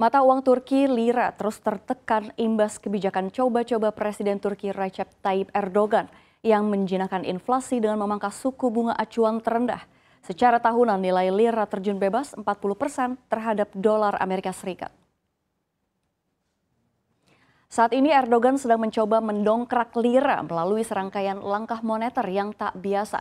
Mata uang Turki lira terus tertekan imbas kebijakan coba-coba Presiden Turki Recep Tayyip Erdogan yang menjinakkan inflasi dengan memangkas suku bunga acuan terendah. Secara tahunan nilai lira terjun bebas 40 persen terhadap dolar Amerika Serikat. Saat ini Erdogan sedang mencoba mendongkrak lira melalui serangkaian langkah moneter yang tak biasa.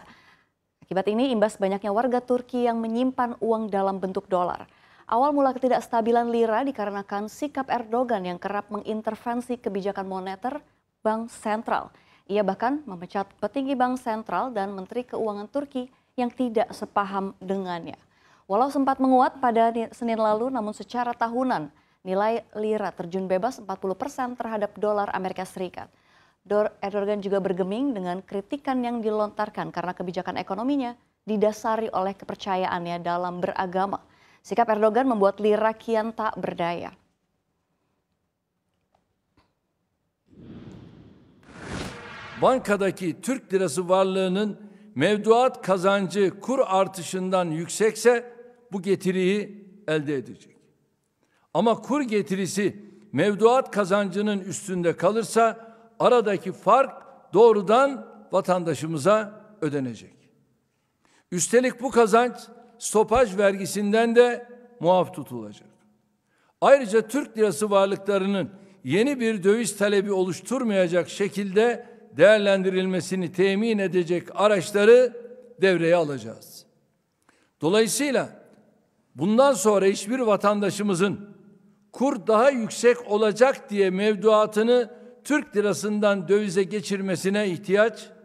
Akibat ini imbas banyaknya warga Turki yang menyimpan uang dalam bentuk dolar. Awal mula ketidakstabilan lira dikarenakan sikap Erdogan yang kerap mengintervensi kebijakan moneter bank sentral. Ia bahkan memecat petinggi bank sentral dan menteri keuangan Turki yang tidak sepaham dengannya. Walau sempat menguat pada Senin lalu, namun secara tahunan nilai lira terjun bebas 40% terhadap dolar Amerika Serikat. Erdogan juga bergeming dengan kritikan yang dilontarkan karena kebijakan ekonominya didasari oleh kepercayaannya dalam beragama. Sikap Erdogan membuat lira kian tak berdaya. Bankadaki Türk lirası varlığının mevduat kazancı kur artışından yüksekse bu getiriyi elde edecek. Ama kur getirisi mevduat kazancının üstünde kalırsa aradaki fark doğrudan vatandaşımıza ödenecek. Üstelik bu kazanç stopaj vergisinden de muaf tutulacak. Ayrıca Türk lirası varlıklarının yeni bir döviz talebi oluşturmayacak şekilde değerlendirilmesini temin edecek araçları devreye alacağız. Dolayısıyla bundan sonra hiçbir vatandaşımızın kur daha yüksek olacak diye mevduatını Türk lirasından dövize geçirmesine ihtiyaç